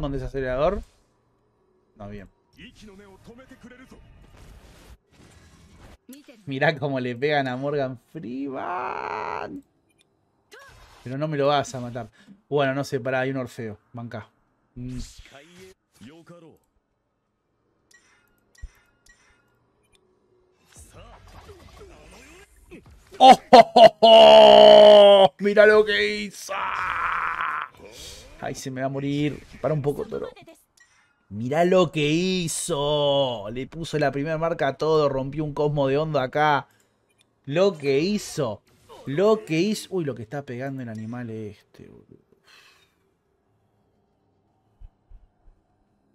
con desacelerador? No, bien. Mirá cómo le pegan a Morgan Freeman. Pero no me lo vas a matar. Bueno, no sé, para hay un Orfeo. Banca. Mm. Oh, oh, oh, mira lo que hizo! Ay, se me va a morir. Para un poco, Toro. Mirá lo que hizo. Le puso la primera marca a todo. Rompió un cosmo de onda acá. Lo que hizo. Lo que hizo. Uy, lo que está pegando el animal este,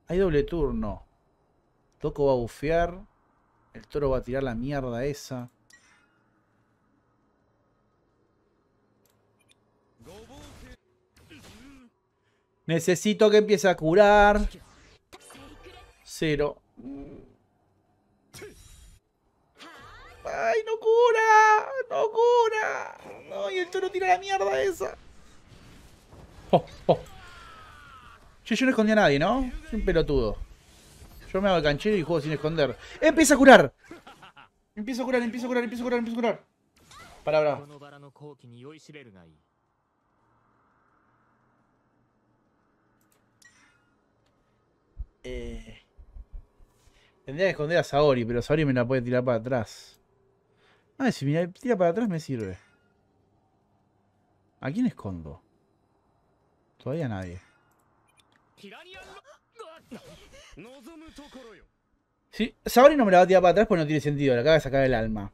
Hay doble turno. Toco va a bufear. El toro va a tirar la mierda esa. Necesito que empiece a curar. Cero. ¡Ay, no cura! ¡No cura! ¡No, y el toro tira la mierda esa! Oh, oh. Yo, yo no escondí a nadie, ¿no? Soy un pelotudo. Yo me hago el canchero y juego sin esconder. ¡Empieza a curar! ¡Empieza a curar, empieza a curar, empieza a curar, empieza a curar. Para, bravo Eh, tendría que esconder a Saori, pero Saori me la puede tirar para atrás. ver ah, si me tira para atrás me sirve. ¿A quién escondo? Todavía nadie. Si Saori no me la va a tirar para atrás pues no tiene sentido, le acaba de sacar el alma.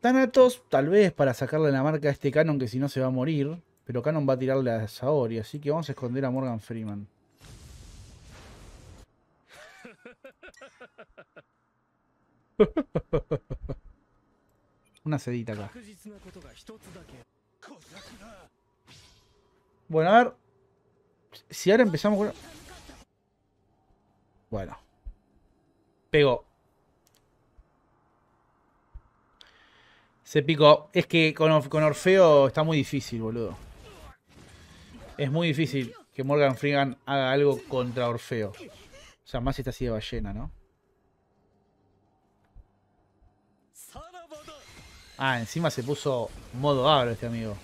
Thanatos, tal vez para sacarle la marca a este canon que si no se va a morir. Pero Canon va a tirarle a Saori, así que vamos a esconder a Morgan Freeman. Una sedita acá. Bueno, a ver. Si ahora empezamos con... Bueno. Pegó. Se picó. Es que con, con Orfeo está muy difícil, boludo. Es muy difícil que Morgan Freeman haga algo contra Orfeo. O sea, más si está así de ballena, ¿no? Ah, encima se puso modo agro este amigo.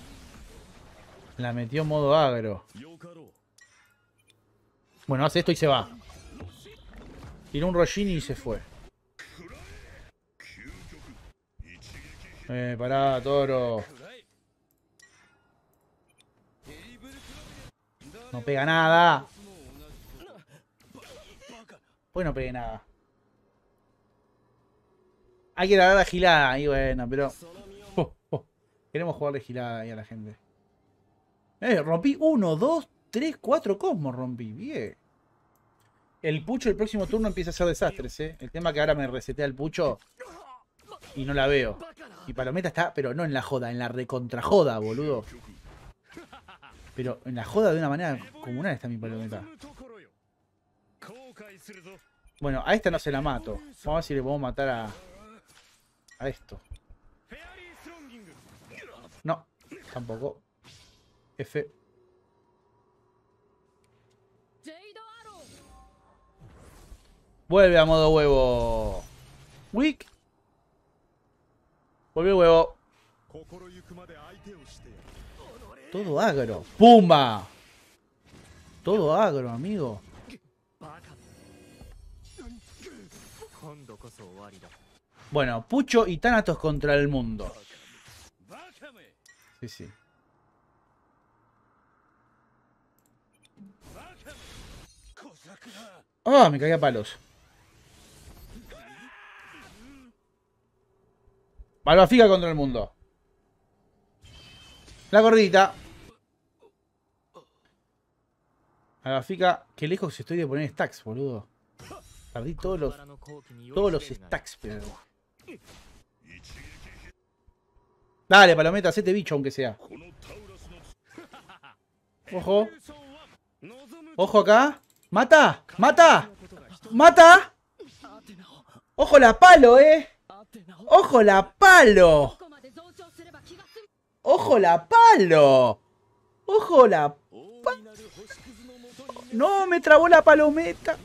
La metió modo agro. Bueno, hace esto y se va. Tiró un Rojini y se fue. Eh, pará, toro. No pega nada. Pues no pegué nada. Hay que dar la gilada. ahí, bueno, pero. Oh, oh. Queremos jugar gilada ahí a la gente. Eh, rompí 1, 2, 3, cuatro, cosmos. Rompí. Bien. El pucho el próximo turno empieza a ser desastres, eh. El tema que ahora me resetea el pucho. Y no la veo. Y Palometa está, pero no en la joda, en la recontrajoda, boludo. Pero en la joda de una manera comunal está mi Palometa. Bueno, a esta no se la mato. Vamos a ver si le podemos matar a... A esto. No, tampoco. F. Vuelve a modo huevo. Wick. Vuelve huevo. Todo agro. ¡Pumba! Todo agro, amigo. Bueno, Pucho y Thanatos contra el mundo. Sí, sí. ¡Oh! Me caí a palos. Balbafica contra el mundo. La gordita. Malvafica, qué lejos estoy de poner stacks, boludo. Perdí todos los, todos los stacks pero Dale, palometa, hacete bicho aunque sea. Ojo. Ojo acá. ¡Mata! ¡Mata! ¡Mata! ¡Ojo la palo, eh! ¡Ojo la palo! ¡Ojo la palo! ¡Ojo la palo! ¡No, me trabó la palometa!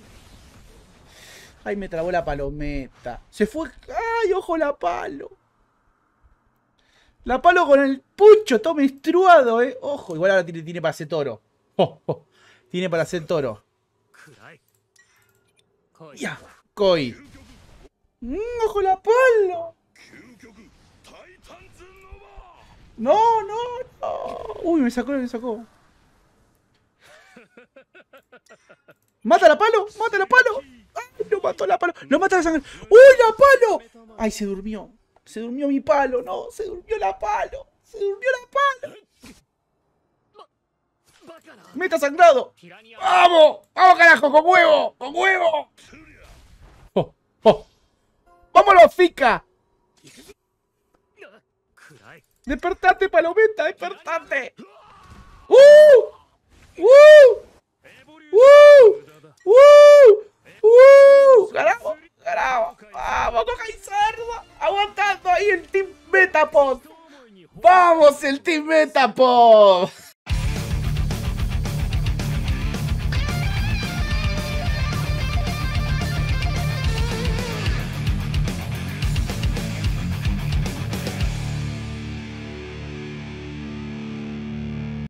Ay, me trabó la palometa. Se fue. Ay, ojo la palo. La palo con el pucho, todo menstruado, eh. Ojo, igual ahora tiene, para hacer toro. Oh, Tiene para hacer toro. Ya, Koi. Mm, ojo la palo. No, no, no. Uy, me sacó, me sacó. Mata la palo, Mata la palo no mató la palo! ¡Lo mató la sangre! ¡Uy, la palo! ¡Ay, se durmió! ¡Se durmió mi palo! ¡No! ¡Se durmió la palo! ¡Se durmió la palo! meta sangrado! ¡Vamos! ¡Vamos, carajo! ¡Con huevo! ¡Con huevo! ¡Oh! ¡Oh! ¡Vámonos, Fica! ¡Despertate, palometa! ¡Despertate! ¡Uh! ¡Uh! ¡Uh! ¡Uh! ¡Uh! Eita, pô!